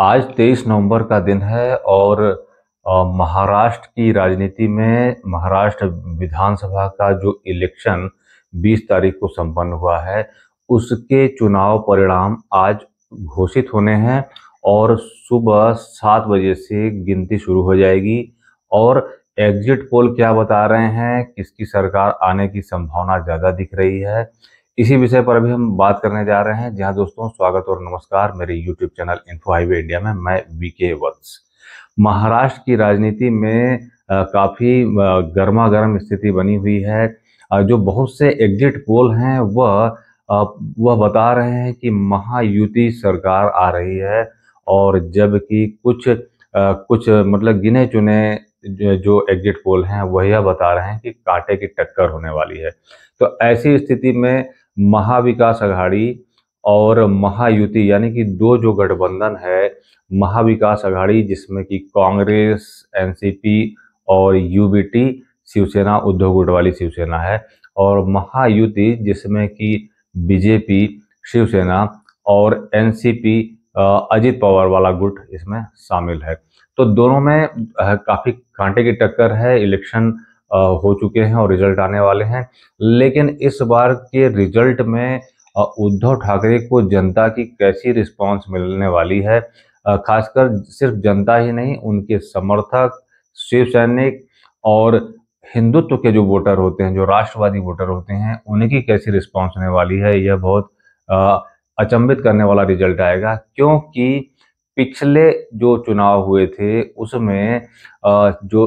आज 23 नवंबर का दिन है और महाराष्ट्र की राजनीति में महाराष्ट्र विधानसभा का जो इलेक्शन 20 तारीख को संपन्न हुआ है उसके चुनाव परिणाम आज घोषित होने हैं और सुबह सात बजे से गिनती शुरू हो जाएगी और एग्जिट पोल क्या बता रहे हैं किसकी सरकार आने की संभावना ज़्यादा दिख रही है इसी विषय पर अभी हम बात करने जा रहे हैं जहां दोस्तों स्वागत और नमस्कार मेरे YouTube channel info highway India में मैं वीके वत्स महाराष्ट्र की राजनीति में काफ़ी गर्मा गर्म स्थिति बनी हुई है जो बहुत से एग्जिट पोल हैं वह वह बता रहे हैं कि महायुति सरकार आ रही है और जबकि कुछ कुछ मतलब गिने चुने जो एग्जिट पोल हैं वह यह बता रहे हैं कि कांटे की टक्कर होने वाली है तो ऐसी स्थिति में महाविकास अघाड़ी और महायुति यानी कि दो जो गठबंधन है महाविकास अघाड़ी जिसमें कि कांग्रेस एनसीपी और यूबीटी शिवसेना उद्धव वाली शिवसेना है और महायुति जिसमें कि बीजेपी शिवसेना और एनसीपी अजीत पवार वाला गुट इसमें शामिल है तो दोनों में काफ़ी कांटे की टक्कर है इलेक्शन हो चुके हैं और रिजल्ट आने वाले हैं लेकिन इस बार के रिजल्ट में उद्धव ठाकरे को जनता की कैसी रिस्पांस मिलने वाली है खासकर सिर्फ जनता ही नहीं उनके समर्थक शिव सैनिक और हिंदुत्व के जो वोटर होते हैं जो राष्ट्रवादी वोटर होते हैं उनकी कैसी रिस्पांस होने वाली है यह बहुत अचंभित करने वाला रिजल्ट आएगा क्योंकि पिछले जो चुनाव हुए थे उसमें जो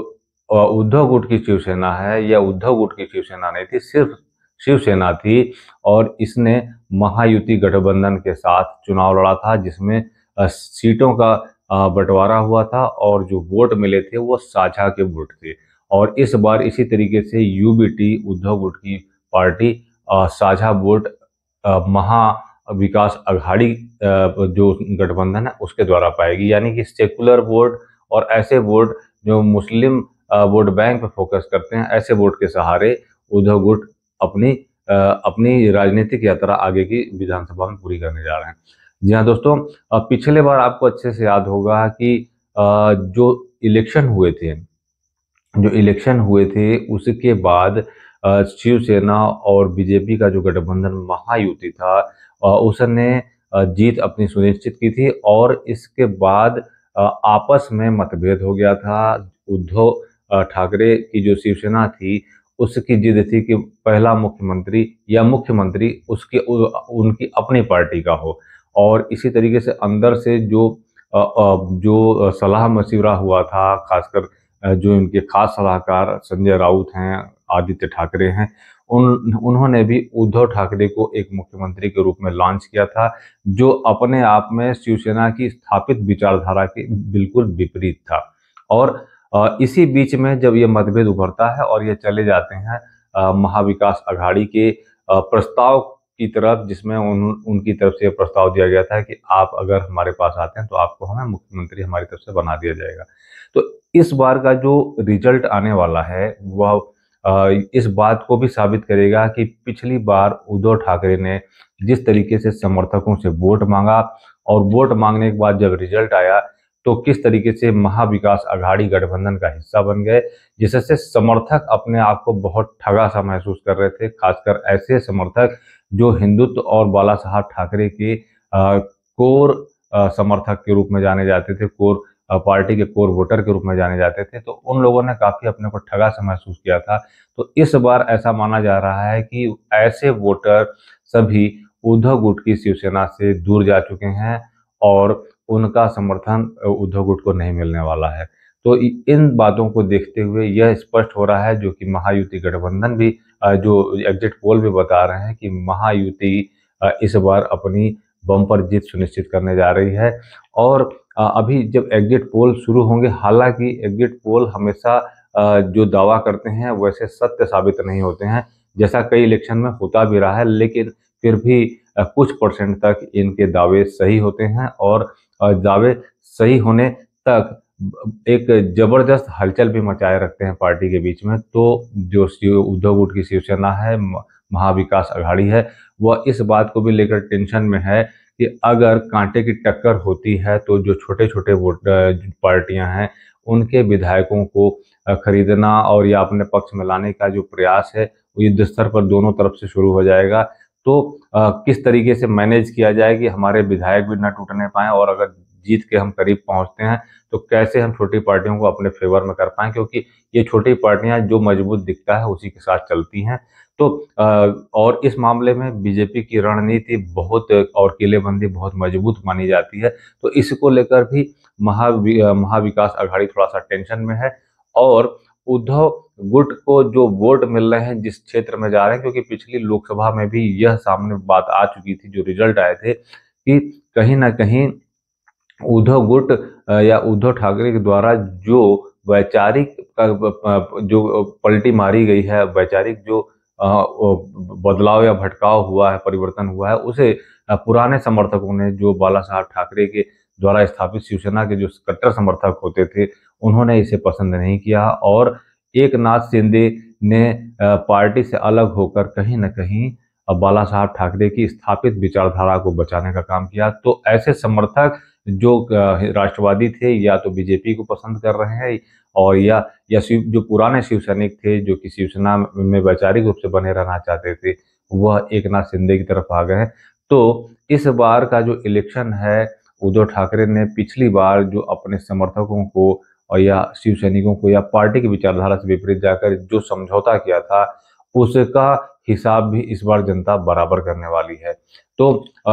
उद्धव गुट की शिवसेना है या उद्धव गुट की शिवसेना नहीं थी सिर्फ शिवसेना थी और इसने महायुति गठबंधन के साथ चुनाव लड़ा था जिसमें सीटों का बंटवारा हुआ था और जो वोट मिले थे वो साझा के वोट थे और इस बार इसी तरीके से यूबीटी उद्धव गुट की पार्टी साझा वोट महा विकास अघाड़ी जो गठबंधन है उसके द्वारा पाएगी यानी कि सेकुलर वोट और ऐसे वोट जो मुस्लिम वोट बैंक पर फोकस करते हैं ऐसे वोट के सहारे उद्धव गुट अपनी अपनी राजनीतिक यात्रा आगे की विधानसभा में पूरी करने जा रहे हैं जी हाँ दोस्तों पिछले बार आपको अच्छे से याद होगा कि जो इलेक्शन हुए थे जो इलेक्शन हुए थे उसके बाद शिवसेना और बीजेपी का जो गठबंधन महायुति था उसने जीत अपनी सुनिश्चित की थी और इसके बाद आपस में मतभेद हो गया था उद्धव ठाकरे की जो शिवसेना थी उसकी जिद थी कि पहला मुख्यमंत्री या मुख्यमंत्री उसके उनकी अपनी पार्टी का हो और इसी तरीके से अंदर से जो जो सलाह मशिवरा हुआ था खासकर जो इनके खास सलाहकार संजय राउत हैं आदित्य ठाकरे हैं उन उन्होंने भी उद्धव ठाकरे को एक मुख्यमंत्री के रूप में लॉन्च किया था जो अपने आप में शिवसेना की स्थापित विचारधारा के बिल्कुल विपरीत था और और इसी बीच में जब ये मतभेद उभरता है और ये चले जाते हैं महाविकास अघाड़ी के प्रस्ताव की तरफ जिसमें उन उनकी तरफ से प्रस्ताव दिया गया था कि आप अगर हमारे पास आते हैं तो आपको हमें मुख्यमंत्री हमारी तरफ से बना दिया जाएगा तो इस बार का जो रिजल्ट आने वाला है वह इस बात को भी साबित करेगा कि पिछली बार उद्धव ठाकरे ने जिस तरीके से समर्थकों से वोट मांगा और वोट मांगने के बाद जब रिजल्ट आया तो किस तरीके से महाविकास आघाड़ी गठबंधन का हिस्सा बन गए जिससे समर्थक अपने आप को बहुत ठगा सा महसूस कर रहे थे खासकर ऐसे समर्थक जो हिंदुत्व और बाला साहब ठाकरे के आ, कोर आ, समर्थक के रूप में जाने जाते थे कोर पार्टी के कोर वोटर के रूप में जाने जाते थे तो उन लोगों ने काफ़ी अपने को ठगा सा महसूस किया था तो इस बार ऐसा माना जा रहा है कि ऐसे वोटर सभी उद्धव गुट की शिवसेना से दूर जा चुके हैं और उनका समर्थन उद्धव गुट को नहीं मिलने वाला है तो इन बातों को देखते हुए यह स्पष्ट हो रहा है जो कि महायुति गठबंधन भी जो एग्जिट पोल भी बता रहे हैं कि महायुति इस बार अपनी बम्पर जीत सुनिश्चित करने जा रही है और अभी जब एग्जिट पोल शुरू होंगे हालांकि एग्जिट पोल हमेशा जो दावा करते हैं वैसे सत्य साबित नहीं होते हैं जैसा कई इलेक्शन में होता भी रहा है लेकिन फिर भी कुछ परसेंट तक इनके दावे सही होते हैं और दावे सही होने तक एक जबरदस्त हलचल भी मचाए रखते हैं पार्टी के बीच में तो जो उद्धव गुट की शिवसेना है महाविकास अघाड़ी है वह इस बात को भी लेकर टेंशन में है कि अगर कांटे की टक्कर होती है तो जो छोटे छोटे वोट पार्टियां हैं उनके विधायकों को खरीदना और या अपने पक्ष में लाने का जो प्रयास है वो युद्ध स्तर पर दोनों तरफ से शुरू हो जाएगा तो आ, किस तरीके से मैनेज किया जाए कि हमारे विधायक भी ना टूटने पाए और अगर जीत के हम करीब पहुंचते हैं तो कैसे हम छोटी पार्टियों को अपने फेवर में कर पाए क्योंकि ये छोटी पार्टियां जो मजबूत दिखता है उसी के साथ चलती हैं तो और इस मामले में बीजेपी की रणनीति बहुत और किलेबंदी बहुत मजबूत मानी जाती है तो इसको लेकर भी महा महाविकास अघाड़ी थोड़ा सा टेंशन में है और उद्धव गुट को जो वोट मिल रहे हैं जिस क्षेत्र में जा रहे हैं क्योंकि पिछली लोकसभा में भी यह सामने बात आ चुकी थी जो रिजल्ट आए थे कि कहीं ना कहीं उद्धव गुट या उद्धव ठाकरे के द्वारा जो वैचारिक जो पलटी मारी गई है वैचारिक जो बदलाव या भटकाव हुआ है परिवर्तन हुआ है उसे पुराने समर्थकों ने जो बाला साहब ठाकरे के द्वारा स्थापित शिवसेना के जो कट्टर समर्थक होते थे उन्होंने इसे पसंद नहीं किया और एक नाथ शिंदे ने पार्टी से अलग होकर कहीं ना कहीं अब बाला साहब ठाकरे की स्थापित विचारधारा को बचाने का काम किया तो ऐसे समर्थक जो राष्ट्रवादी थे या तो बीजेपी को पसंद कर रहे हैं और या या शिव जो पुराने शिव सैनिक थे जो कि शिवसेना में वैचारिक रूप से बने रहना चाहते थे वह एक नाथ शिंदे की तरफ आ गए तो इस बार का जो इलेक्शन है उद्धव ठाकरे ने पिछली बार जो अपने समर्थकों को और या शिव सैनिकों को या पार्टी की विचारधारा से विपरीत जाकर जो समझौता किया था उसका हिसाब भी इस बार जनता बराबर करने वाली है तो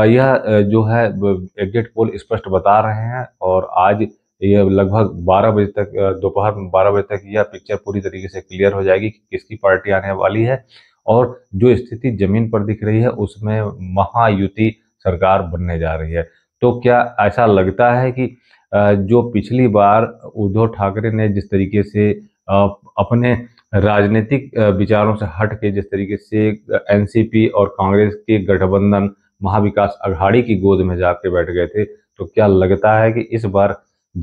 यह जो है एग्जिट पोल स्पष्ट बता रहे हैं और आज यह लगभग 12 बजे तक दोपहर 12 बजे तक यह पिक्चर पूरी तरीके से क्लियर हो जाएगी कि किसकी पार्टी आने वाली है और जो स्थिति जमीन पर दिख रही है उसमें महायुति सरकार बनने जा रही है तो क्या ऐसा लगता है कि जो पिछली बार उद्धव ठाकरे ने जिस तरीके से अपने राजनीतिक विचारों से हट के जिस तरीके से एनसीपी और कांग्रेस के गठबंधन महाविकास अघाड़ी की गोद में जाकर बैठ गए थे तो क्या लगता है कि इस बार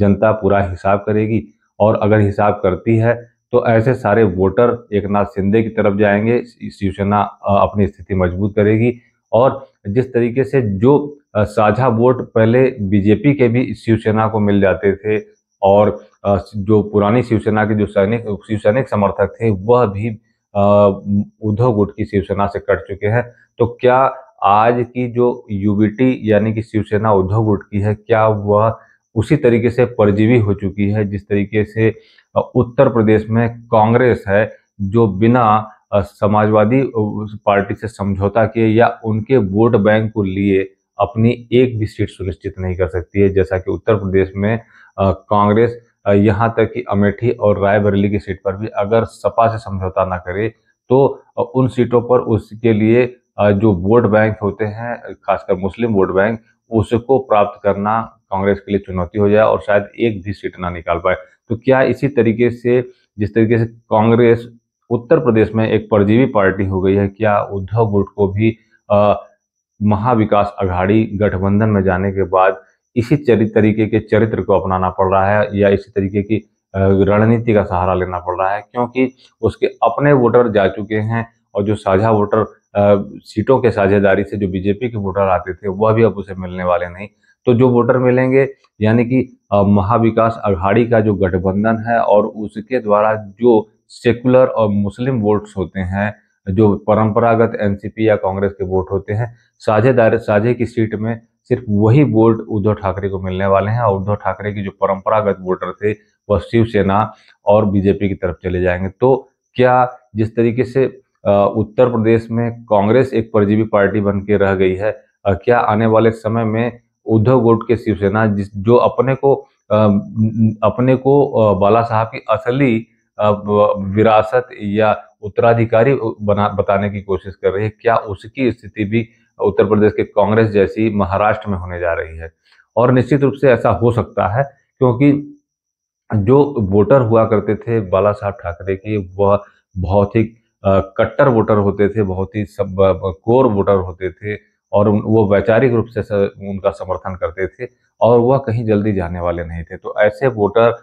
जनता पूरा हिसाब करेगी और अगर हिसाब करती है तो ऐसे सारे वोटर एक नाथ शिंदे की तरफ जाएंगे शिवसेना अपनी स्थिति मजबूत करेगी और जिस तरीके से जो साझा वोट पहले बीजेपी के भी शिवसेना को मिल जाते थे और जो पुरानी शिवसेना के जो सैनिक शिवसैनिक समर्थक थे वह भी उद्धव गुट की शिवसेना से कट चुके हैं तो क्या आज की जो यूबीटी यानी कि शिवसेना उद्धव गुट की है क्या वह उसी तरीके से परजीवी हो चुकी है जिस तरीके से उत्तर प्रदेश में कांग्रेस है जो बिना समाजवादी पार्टी से समझौता किए या उनके वोट बैंक को लिए अपनी एक भी सीट सुनिश्चित नहीं कर सकती है जैसा कि उत्तर प्रदेश में कांग्रेस यहाँ तक कि अमेठी और रायबरेली की सीट पर भी अगर सपा से समझौता ना करे तो उन सीटों पर उसके लिए जो वोट बैंक होते हैं खासकर मुस्लिम वोट बैंक उसको प्राप्त करना कांग्रेस के लिए चुनौती हो जाए और शायद एक भी सीट ना निकाल पाए तो क्या इसी तरीके से जिस तरीके से कांग्रेस उत्तर प्रदेश में एक परजीवी पार्टी हो गई है क्या उद्धव गुट को भी आ, महाविकास अघाड़ी गठबंधन में जाने के बाद इसी तरीके के चरित्र को अपनाना पड़ रहा है या इसी तरीके की रणनीति का सहारा लेना पड़ रहा है क्योंकि उसके अपने वोटर जा चुके हैं और जो साझा वोटर सीटों के साझेदारी से जो बीजेपी के वोटर आते थे वह भी अब उसे मिलने वाले नहीं तो जो वोटर मिलेंगे यानी कि महाविकास अघाड़ी का जो गठबंधन है और उसके द्वारा जो सेकुलर और मुस्लिम वोट्स होते हैं जो परंपरागत एनसीपी या कांग्रेस के वोट होते हैं साझे दायरे साझे की सीट में सिर्फ वही वोट उद्धव ठाकरे को मिलने वाले हैं और उद्धव ठाकरे की जो परंपरागत वोटर थे वह शिवसेना और बीजेपी की तरफ चले जाएंगे तो क्या जिस तरीके से उत्तर प्रदेश में कांग्रेस एक परजीवी पार्टी बन के रह गई है क्या आने वाले समय में उद्धव गोट के शिवसेना जिस जो अपने को अपने को बाला साहब की असली विरासत या उत्तराधिकारी बना बताने की कोशिश कर रही है क्या उसकी स्थिति भी उत्तर प्रदेश के कांग्रेस जैसी महाराष्ट्र में होने जा रही है और निश्चित रूप से ऐसा हो सकता है क्योंकि जो वोटर हुआ करते थे बाला साहब ठाकरे के वह बहुत ही कट्टर वोटर होते थे बहुत ही सब कोर वोटर होते थे और वो वैचारिक रूप से उनका समर्थन करते थे और वह कहीं जल्दी जाने वाले नहीं थे तो ऐसे वोटर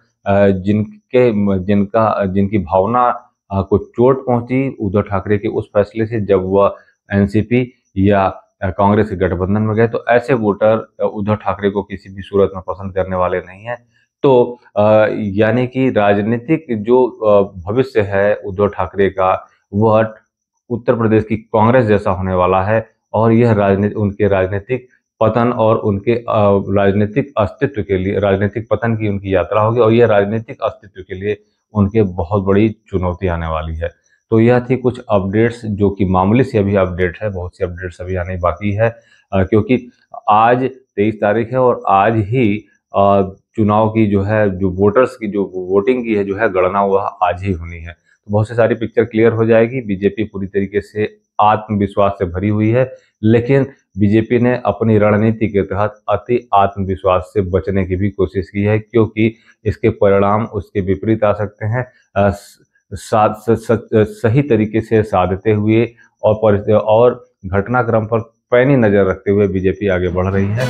जिनके जिनका जिनकी भावना को चोट पहुंची उद्धव ठाकरे के उस फैसले से जब वह एनसीपी या कांग्रेस के गठबंधन में गए तो ऐसे वोटर उद्धव ठाकरे को किसी भी सूरत में पसंद करने वाले नहीं हैं तो यानी कि राजनीतिक जो भविष्य है उद्धव ठाकरे का वह उत्तर प्रदेश की कांग्रेस जैसा होने वाला है और यह राजनीति उनके राजनीतिक पतन और उनके राजनीतिक अस्तित्व के लिए राजनीतिक पतन की उनकी यात्रा होगी और यह राजनीतिक अस्तित्व के लिए उनके बहुत बड़ी चुनौती आने वाली है तो यह थी कुछ अपडेट्स जो कि मामूली से अभी अपडेट है बहुत सी अपडेट्स अभी आने बाकी है आ, क्योंकि आज तेईस तारीख है और आज ही आ, चुनाव की जो है जो वोटर्स की जो वोटिंग की है जो है गणना वह आज ही होनी है तो बहुत सी सारी पिक्चर क्लियर हो जाएगी बीजेपी पूरी तरीके से आत्मविश्वास से भरी हुई है लेकिन बीजेपी ने अपनी रणनीति के तहत अति आत्मविश्वास से बचने की भी कोशिश की है क्योंकि इसके परिणाम उसके विपरीत आ सकते हैं साथ सही तरीके से साधते हुए और और घटनाक्रम पर पैनी नजर रखते हुए बीजेपी आगे बढ़ रही है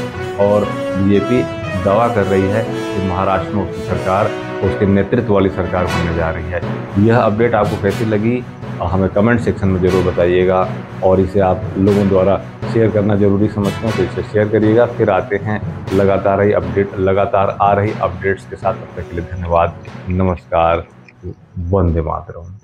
और बीजेपी दावा कर रही है कि महाराष्ट्र में उसकी सरकार उसके नेतृत्व वाली सरकार बनने जा रही है यह अपडेट आपको कैसी लगी हमें कमेंट सेक्शन में ज़रूर बताइएगा और इसे आप लोगों द्वारा शेयर करना ज़रूरी समझते हैं तो इसे शेयर करिएगा फिर आते हैं लगातार ही अपडेट लगातार आ रही अपडेट्स के साथ तब तक के लिए धन्यवाद नमस्कार वंदे मातरम